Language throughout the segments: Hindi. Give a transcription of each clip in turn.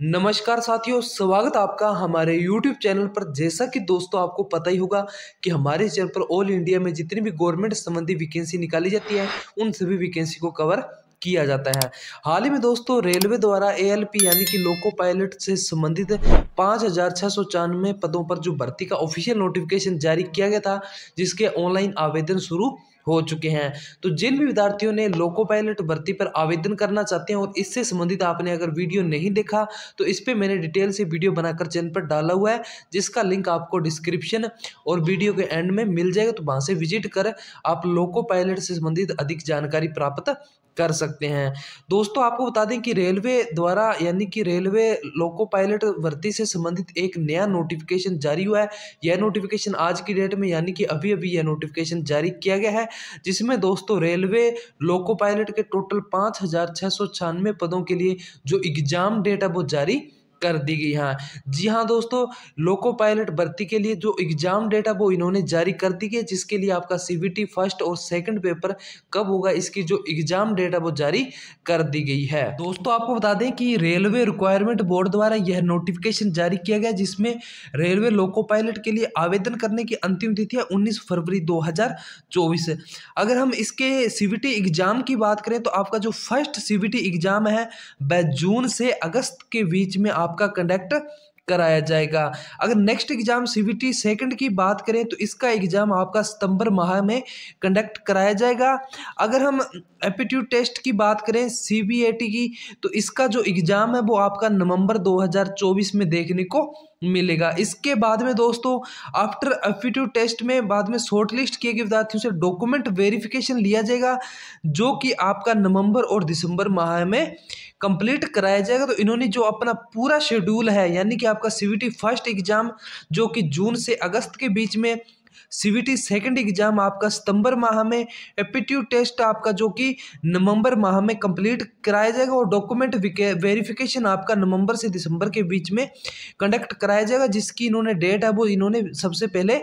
नमस्कार साथियों स्वागत आपका हमारे YouTube चैनल पर जैसा कि दोस्तों आपको पता ही होगा कि हमारे चैनल पर ऑल इंडिया में जितनी भी गवर्नमेंट संबंधी वैकेंसी निकाली जाती है उन सभी वैकेंसी को कवर किया जाता है हाल ही में दोस्तों रेलवे द्वारा एएलपी यानी कि लोको पायलट से संबंधित पाँच हज़ार छः सौ पदों पर जो भर्ती का ऑफिशियल नोटिफिकेशन जारी किया गया था जिसके ऑनलाइन आवेदन शुरू हो चुके हैं तो जिन भी विद्यार्थियों ने लोको पायलट भर्ती पर आवेदन करना चाहते हैं और इससे संबंधित आपने अगर वीडियो नहीं देखा तो इस पर मैंने डिटेल से वीडियो बनाकर चैनल पर डाला हुआ है जिसका लिंक आपको डिस्क्रिप्शन और वीडियो के एंड में मिल जाएगा तो वहाँ से विजिट कर आप लोको पायलट से संबंधित अधिक जानकारी प्राप्त कर सकते हैं दोस्तों आपको बता दें कि रेलवे द्वारा यानी कि रेलवे लोको पायलट भर्ती से संबंधित एक नया नोटिफिकेशन जारी हुआ है यह नोटिफिकेशन आज की डेट में यानी कि अभी अभी यह नोटिफिकेशन जारी किया गया है जिसमें दोस्तों रेलवे लोको पायलट के टोटल पाँच हज़ार छः सौ छियानवे पदों के लिए जो एग्ज़ाम डेट है वो जारी कर दी गई हाँ जी हाँ दोस्तों लोको पायलट भर्ती के लिए जो एग्ज़ाम डेट है वो इन्होंने जारी कर दी है जिसके लिए आपका सी फर्स्ट और सेकेंड पेपर कब होगा इसकी जो एग्ज़ाम डेट है वो जारी कर दी गई है दोस्तों आपको बता दें कि रेलवे रिक्वायरमेंट बोर्ड द्वारा यह नोटिफिकेशन जारी किया गया जिसमें रेलवे लोको पायलट के लिए आवेदन करने की अंतिम तिथि है उन्नीस फरवरी दो अगर हम इसके सी एग्ज़ाम की बात करें तो आपका जो फर्स्ट सी एग्ज़ाम है वह जून से अगस्त के बीच में आप आपका कंडक्ट कराया जाएगा अगर नेक्स्ट एग्जाम सीबीटी सेकंड की बात करें तो इसका एग्जाम आपका सितंबर माह में कंडक्ट कराया जाएगा अगर हम एप्टीट्यूड टेस्ट की बात करें सीबीएटी की तो इसका जो एग्ज़ाम है वो आपका नवंबर 2024 में देखने को मिलेगा इसके बाद में दोस्तों आफ्टर एप्टीट्यूड टेस्ट में बाद में शॉर्ट लिस्ट किए गए विद्यार्थियों से डॉक्यूमेंट वेरिफिकेशन लिया जाएगा जो कि आपका नवंबर और दिसंबर माह में कंप्लीट कराया जाएगा तो इन्होंने जो अपना पूरा शेड्यूल है यानी कि आपका सी फर्स्ट एग्ज़ाम जो कि जून से अगस्त के बीच में सीबीटी सेकंड एग्ज़ाम आपका सितंबर माह में एप्टीट्यूड टेस्ट आपका जो कि नवंबर माह में कंप्लीट कराया जाएगा और डॉक्यूमेंट वेरिफिकेशन आपका नवंबर से दिसंबर के बीच में कंडक्ट कराया जाएगा जिसकी इन्होंने डेट है वो इन्होंने सबसे पहले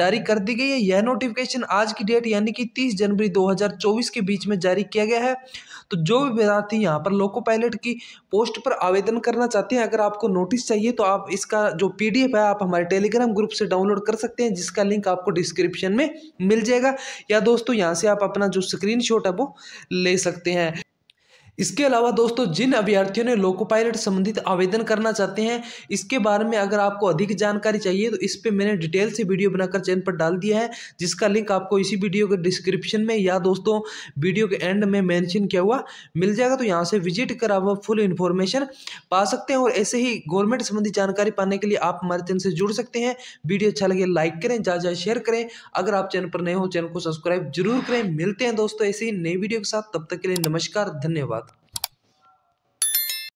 जारी कर दी गई है यह नोटिफिकेशन आज की डेट यानी कि तीस जनवरी दो के बीच में जारी किया गया है तो जो भी विद्यार्थी यहाँ पर लोको पायलट की पोस्ट पर आवेदन करना चाहते हैं अगर आपको नोटिस चाहिए तो आप इसका जो पी है आप हमारे टेलीग्राम ग्रुप से डाउनलोड कर सकते हैं जिसका लिंक आपको डिस्क्रिप्शन में मिल जाएगा या दोस्तों यहाँ से आप अपना जो स्क्रीन है वो ले सकते हैं इसके अलावा दोस्तों जिन अभ्यर्थियों ने लोको पायलट संबंधित आवेदन करना चाहते हैं इसके बारे में अगर आपको अधिक जानकारी चाहिए तो इस पर मैंने डिटेल से वीडियो बनाकर चैनल पर डाल दिया है जिसका लिंक आपको इसी वीडियो के डिस्क्रिप्शन में या दोस्तों वीडियो के एंड में मैंशन किया हुआ मिल जाएगा तो यहाँ से विजिट कर आप फुल इन्फॉर्मेशन पा सकते हैं और ऐसे ही गवर्नमेंट संबंधी जानकारी पाने के लिए आप हमारे चैनल से जुड़ सकते हैं वीडियो अच्छा लगे लाइक करें ज़्यादा शेयर करें अगर आप चैनल पर नए हो चैनल को सब्सक्राइब जरूर करें मिलते हैं दोस्तों ऐसे ही नई वीडियो के साथ तब तक के लिए नमस्कार धन्यवाद